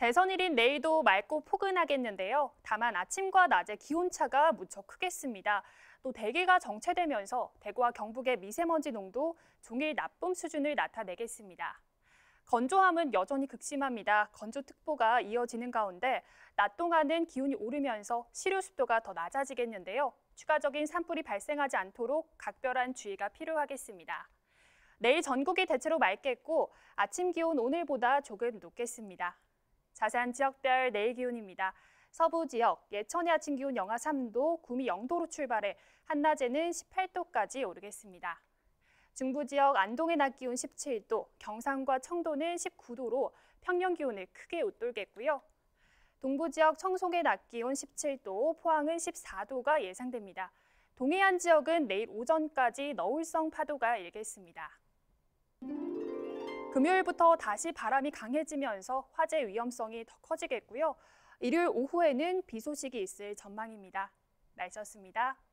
대선일인 내일도 맑고 포근하겠는데요. 다만 아침과 낮의 기온차가 무척 크겠습니다. 또 대기가 정체되면서 대구와 경북의 미세먼지 농도 종일 나쁨 수준을 나타내겠습니다. 건조함은 여전히 극심합니다. 건조특보가 이어지는 가운데 낮 동안은 기온이 오르면서 시류 습도가 더 낮아지겠는데요. 추가적인 산불이 발생하지 않도록 각별한 주의가 필요하겠습니다. 내일 전국이 대체로 맑겠고 아침 기온 오늘보다 조금 높겠습니다. 자세한 지역별 내일 기온입니다. 서부 지역 예천의 아침 기온 영하 3도, 구미 0도로 출발해 한낮에는 18도까지 오르겠습니다. 중부 지역 안동의 낮 기온 17도, 경상과 청도는 19도로 평년 기온을 크게 웃돌겠고요. 동부 지역 청송의 낮 기온 17도, 포항은 14도가 예상됩니다. 동해안 지역은 내일 오전까지 너울성 파도가 일겠습니다. 금요일부터 다시 바람이 강해지면서 화재 위험성이 더 커지겠고요. 일요일 오후에는 비 소식이 있을 전망입니다. 날씨였습니다.